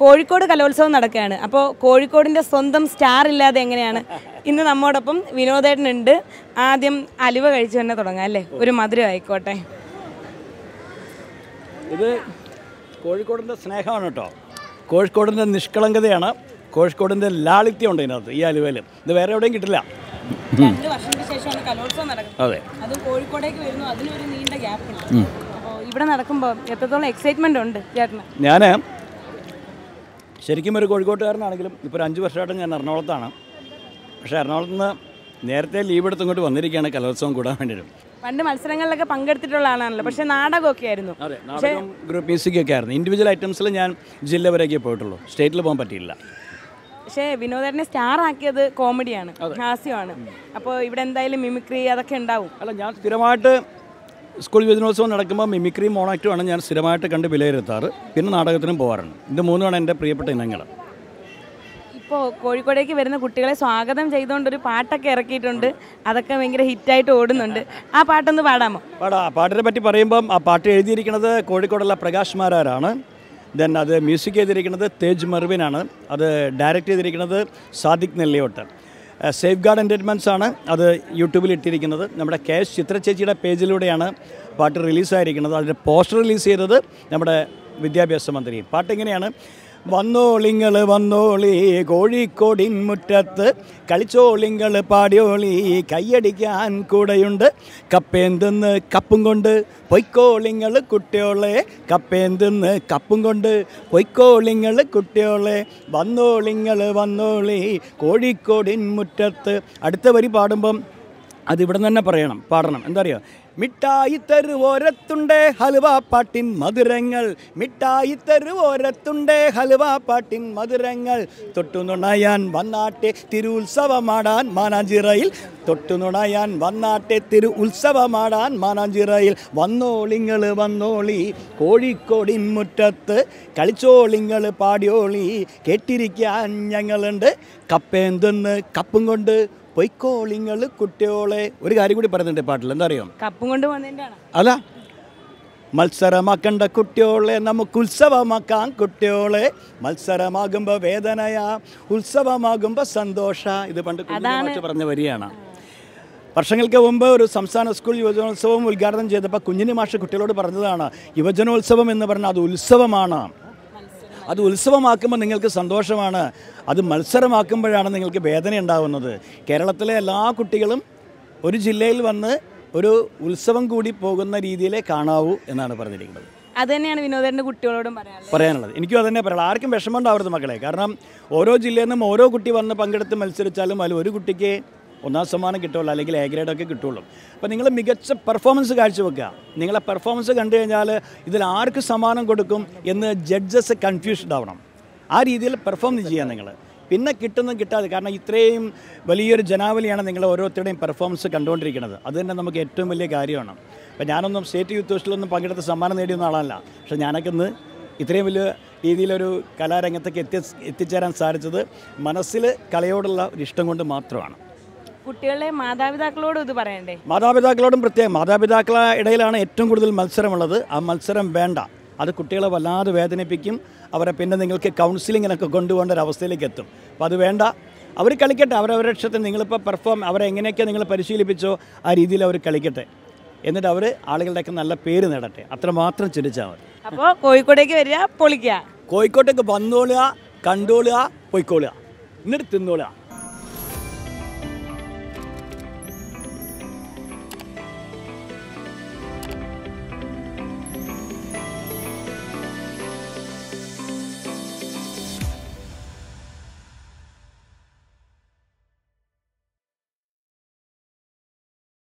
കോഴിക്കോട് കലോത്സവം നടക്കുകയാണ് അപ്പോൾ കോഴിക്കോടിൻ്റെ സ്വന്തം സ്റ്റാർ ഇല്ലാതെ എങ്ങനെയാണ് ഇന്ന് നമ്മോടൊപ്പം വിനോദേട്ടനുണ്ട് ആദ്യം അലുവ കഴിച്ചു തന്നെ തുടങ്ങാം അല്ലേ ഒരു മധുരം ആയിക്കോട്ടെ ഇത് കോഴിക്കോടിൻ്റെ സ്നേഹമാണ് കേട്ടോ കോഴിക്കോടിൻ്റെ നിഷ്കളങ്കതയാണ് കോഴിക്കോടിൻ്റെ ലാളിത്യം ഉണ്ട് ഇതിനകത്ത് ഈ അലുവയിൽ ഇത് വേറെ എവിടെയും കിട്ടില്ല അതെ കോഴിക്കോടേക്ക് വരുന്നു നീണ്ട ഗ്യാപ്പ് ഇവിടെ നടക്കുമ്പോൾ എത്രത്തോളം എക്സൈറ്റ്മെന്റ് ഉണ്ട് ഞാൻ ശരിക്കും ഒരു കോഴിക്കോട്ടുകാരനാണെങ്കിലും ഇപ്പോൾ ഒരു അഞ്ച് വർഷമായിട്ട് ഞാൻ എറണാകുളത്താണ് പക്ഷേ എറണാകുളത്ത് നിന്ന് നേരത്തെ ലീവ് എടുത്ത് ഇങ്ങോട്ട് വന്നിരിക്കുകയാണ് കലോത്സവം കൂടാൻ വേണ്ടിയിട്ട് പണ്ട് മത്സരങ്ങളിലൊക്കെ പങ്കെടുത്തിട്ടുള്ള ആളാണല്ലോ പക്ഷേ നാടകമൊക്കെ ആയിരുന്നു അതെ നാടകം ഗ്രൂപ്പ് മ്യൂസിക് ഒക്കെ ആയിരുന്നു ഇൻഡിവിജ്വൽ ഐറ്റംസിൽ ഞാൻ ജില്ല വരെയൊക്കെ പോയിട്ടുള്ളൂ സ്റ്റേറ്റിൽ പോകാൻ പറ്റിയില്ല പക്ഷേ വിനോദനെ സ്റ്റാർ ആക്കിയത് കോമഡിയാണ് ഹാസ്യമാണ് അപ്പോൾ ഇവിടെ എന്തായാലും മിമിക്രി അതൊക്കെ ഉണ്ടാവും അല്ല ഞാൻ സ്ഥിരമായിട്ട് സ്കൂൾ യുവജനോത്സവം നടക്കുമ്പോൾ മിമിക്രി മോണാക്റ്റുമാണ് ഞാൻ സ്ഥിരമായിട്ട് കണ്ട് വിലയിരുത്താറ് പിന്നെ നാടകത്തിനും പോകാറുണ്ട് ഇത് മൂന്നുമാണ് എൻ്റെ പ്രിയപ്പെട്ട ഇനങ്ങൾ ഇപ്പോൾ കോഴിക്കോടേക്ക് വരുന്ന കുട്ടികളെ സ്വാഗതം ചെയ്തുകൊണ്ട് ഒരു പാട്ടൊക്കെ ഇറക്കിയിട്ടുണ്ട് അതൊക്കെ ഭയങ്കര ഹിറ്റായിട്ട് ഓടുന്നുണ്ട് ആ പാട്ടൊന്ന് പാടാമോ പാടാ പാട്ടിനെ പറ്റി പറയുമ്പം ആ പാട്ട് എഴുതിയിരിക്കുന്നത് കോഴിക്കോടുള്ള പ്രകാശ് മാരാരാണ് ദെൻ അത് മ്യൂസിക് ചെയ്തിരിക്കുന്നത് തേജ് മെർവിനാണ് അത് ഡയറക്റ്റ് ചെയ്തിരിക്കുന്നത് Sadiq Nelliyott Safeguard Entertainments ആണ് അത് യൂട്യൂബിൽ ഇട്ടിരിക്കുന്നത് നമ്മുടെ കെ എസ് ചിത്ര ചേച്ചിയുടെ പേജിലൂടെയാണ് പാട്ട് റിലീസായിരിക്കുന്നത് അതിൻ്റെ പോസ്റ്റർ റിലീസ് ചെയ്തത് നമ്മുടെ വിദ്യാഭ്യാസ മന്ത്രി പാട്ട് എങ്ങനെയാണ് വന്നോളിങ്ങൾ വന്നോളി കോഴിക്കോടിൻ മുറ്റത്ത് കളിച്ചോളിങ്ങൾ പാടിയോളി കൈയടിക്കാൻ കൂടെയുണ്ട് കപ്പേന്തെന്ന് കപ്പും കൊണ്ട് പൊയ്ക്കോളിങ്ങൾ കുട്ടിയോളെ കപ്പേന്തെന്ന് കപ്പും കൊണ്ട് പൊയ്ക്കോളിങ്ങൾ കുട്ടിയോളെ വന്നോളിങ്ങൾ വന്നോളി കോഴിക്കോടിൻ മുറ്റത്ത് അടുത്ത വരി പാടുമ്പം അത് ഇവിടെ തന്നെ പറയണം പാടണം എന്താ പറയുക മിഠായി തരുവോരത്തുണ്ടേ ഹലുവ പാട്ടിൻ മധുരങ്ങൾ മിഠായി തരുവോരത്തുണ്ടേ ഹലുവ പാട്ടിൻ മധുരങ്ങൾ നുണയാൻ വന്നാട്ടെ തിരു ഉത്സവമാടാൻ മാനാഞ്ചിറയിൽ തൊട്ടു നുണയാൻ വന്നാട്ടെ തിരു ഉത്സവമാടാൻ മാനാഞ്ചിറയിൽ വന്നോളിങ്ങൾ വന്നോളി കോഴിക്കോടിൻ മുറ്റത്ത് കളിച്ചോളിങ്ങൾ പാടിയോളി കേട്ടിരിക്കാൻ ഞങ്ങളുണ്ട് കപ്പേന്തെന്ന് കപ്പും കൊണ്ട് പൊയ്ക്കോളിങ്ങൾ കുട്ടിയോളെ ഒരു കാര്യം കൂടി പറയുന്നുണ്ട് പാട്ടിൽ എന്താ അറിയാം കപ്പും കൊണ്ട് അല്ല മത്സരമാക്കണ്ട കുട്ടിയോളെ നമുക്ക് ഉത്സവമാക്കാം കുട്ടിയോളെ മത്സരമാകുമ്പോ വേദനയാ ഉത്സവമാകുമ്പോ സന്തോഷ ഇത് പണ്ട് പറഞ്ഞ വരികയാണ് വർഷങ്ങൾക്ക് മുമ്പ് ഒരു സംസ്ഥാന സ്കൂൾ യുവജനോത്സവം ഉദ്ഘാടനം ചെയ്തപ്പോൾ കുഞ്ഞിനി മാഷ് കുട്ടികളോട് പറഞ്ഞതാണ് യുവജനോത്സവം എന്ന് പറഞ്ഞാൽ അത് ഉത്സവമാണ് അത് ഉത്സവമാക്കുമ്പോൾ നിങ്ങൾക്ക് സന്തോഷമാണ് അത് മത്സരമാക്കുമ്പോഴാണ് നിങ്ങൾക്ക് വേദന ഉണ്ടാവുന്നത് കേരളത്തിലെ എല്ലാ കുട്ടികളും ഒരു ജില്ലയിൽ വന്ന് ഒരു ഉത്സവം കൂടി പോകുന്ന രീതിയിലേ കാണാവൂ എന്നാണ് പറഞ്ഞിരിക്കുന്നത് അത് തന്നെയാണ് വിനോദൻ്റെ കുട്ടികളോടും പറയാനുള്ളത് എനിക്കും അതന്നെ പറയാനുള്ളത് ആർക്കും വിഷമം ഉണ്ടാവരുത് മക്കളെ കാരണം ഓരോ ജില്ലയിൽ നിന്നും ഓരോ കുട്ടി വന്ന് പങ്കെടുത്ത് മത്സരിച്ചാലും അതിൽ ഒരു കുട്ടിക്ക് ഒന്നാം സമ്മാനം കിട്ടുള്ളൂ അല്ലെങ്കിൽ എ ഗ്രേഡൊക്കെ കിട്ടുള്ളൂ അപ്പോൾ നിങ്ങൾ മികച്ച പെർഫോമൻസ് കാഴ്ചവെക്കുക നിങ്ങളെ പെർഫോമൻസ് കണ്ടു കഴിഞ്ഞാൽ ഇതിൽ ആർക്ക് സമ്മാനം കൊടുക്കും എന്ന് ജഡ്ജസ് കൺഫ്യൂസ്ഡ് ആവണം ആ രീതിയിൽ പെർഫോം ചെയ്യാൻ നിങ്ങൾ പിന്നെ കിട്ടുന്ന കിട്ടാതെ കാരണം ഇത്രയും വലിയൊരു ജനാവലിയാണ് നിങ്ങൾ ഓരോരുത്തരുടെയും പെർഫോമൻസ് കണ്ടുകൊണ്ടിരിക്കുന്നത് അതുതന്നെ നമുക്ക് ഏറ്റവും വലിയ കാര്യമാണ് അപ്പോൾ ഞാനൊന്നും സ്റ്റേറ്റ് യൂത്ത് ഹോസ്റ്റലൊന്നും പങ്കെടുത്ത് സമ്മാനം നേടിയൊന്നും ആളല്ല പക്ഷേ ഞാനൊക്കെ ഇന്ന് ഇത്രയും വലിയ രീതിയിലൊരു കലാരംഗത്തേക്ക് എത്തി എത്തിച്ചേരാൻ സാധിച്ചത് മനസ്സിൽ കലയോടുള്ള ഒരു ഇഷ്ടം കൊണ്ട് മാത്രമാണ് കുട്ടികളുടെ മാതാപിതാക്കളോടും ഇത് പറയണ്ടേ മാതാപിതാക്കളോടും പ്രത്യേകം മാതാപിതാക്കളെ ഇടയിലാണ് ഏറ്റവും കൂടുതൽ മത്സരമുള്ളത് ആ മത്സരം വേണ്ട അത് കുട്ടികളെ വല്ലാതെ വേദനിപ്പിക്കും അവരെ പിന്നെ നിങ്ങൾക്ക് കൗൺസിലിങ്ങിനൊക്കെ കൊണ്ടുപോകേണ്ട ഒരു അവസ്ഥയിലേക്ക് എത്തും അപ്പോൾ അത് വേണ്ട അവർ കളിക്കട്ടെ അവരവരുടെ ഇഷ്ടത്തിന് നിങ്ങളിപ്പോൾ പെർഫോം അവരെ എങ്ങനെയൊക്കെ നിങ്ങൾ പരിശീലിപ്പിച്ചോ ആ രീതിയിൽ അവർ കളിക്കട്ടെ എന്നിട്ട് അവർ ആളുകളുടെയൊക്കെ നല്ല പേര് നേടട്ടെ അത്ര മാത്രം ചിന്തിച്ചാൽ മതി അപ്പോൾ കോഴിക്കോടേക്ക് വരിക പൊളിക്കുക കോഴിക്കോട്ടേക്ക് വന്നോളുക കണ്ടോളുക പൊയ്ക്കോളുക എന്നിട്ട് തിന്നോളുക